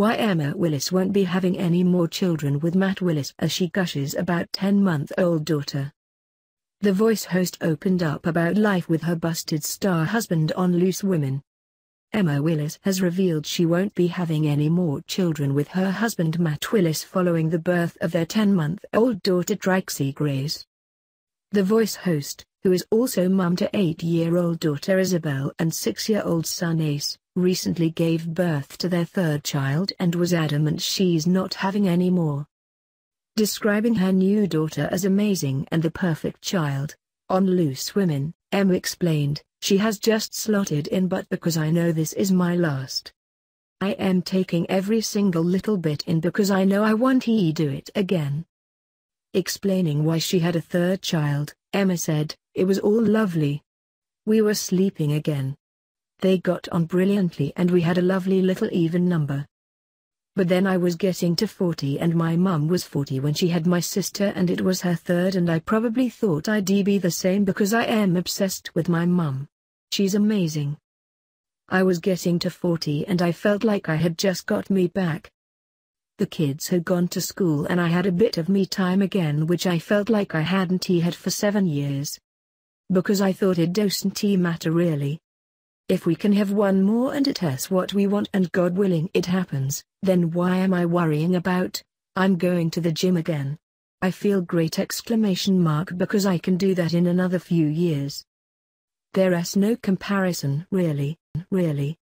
Why Emma Willis won't be having any more children with Matt Willis as she gushes about 10-month-old daughter. The voice host opened up about life with her busted star husband on Loose Women. Emma Willis has revealed she won't be having any more children with her husband Matt Willis following the birth of their 10-month-old daughter Trixie Grace. The voice host, who is also mum to 8-year-old daughter Isabel and 6-year-old son Ace, recently gave birth to their third child and was adamant she's not having any more. Describing her new daughter as amazing and the perfect child, on Loose Women, M explained, she has just slotted in but because I know this is my last. I am taking every single little bit in because I know I want he do it again. Explaining why she had a third child, Emma said, it was all lovely. We were sleeping again, they got on brilliantly and we had a lovely little even number. But then I was getting to 40 and my mum was 40 when she had my sister and it was her third and I probably thought I'd be the same because I am obsessed with my mum. She's amazing. I was getting to 40 and I felt like I had just got me back. The kids had gone to school and I had a bit of me time again which I felt like I hadn't had for seven years. Because I thought it doesn't matter really, if we can have one more and it has what we want and God willing it happens, then why am I worrying about? I'm going to the gym again. I feel great exclamation mark because I can do that in another few years. There is no comparison really, really,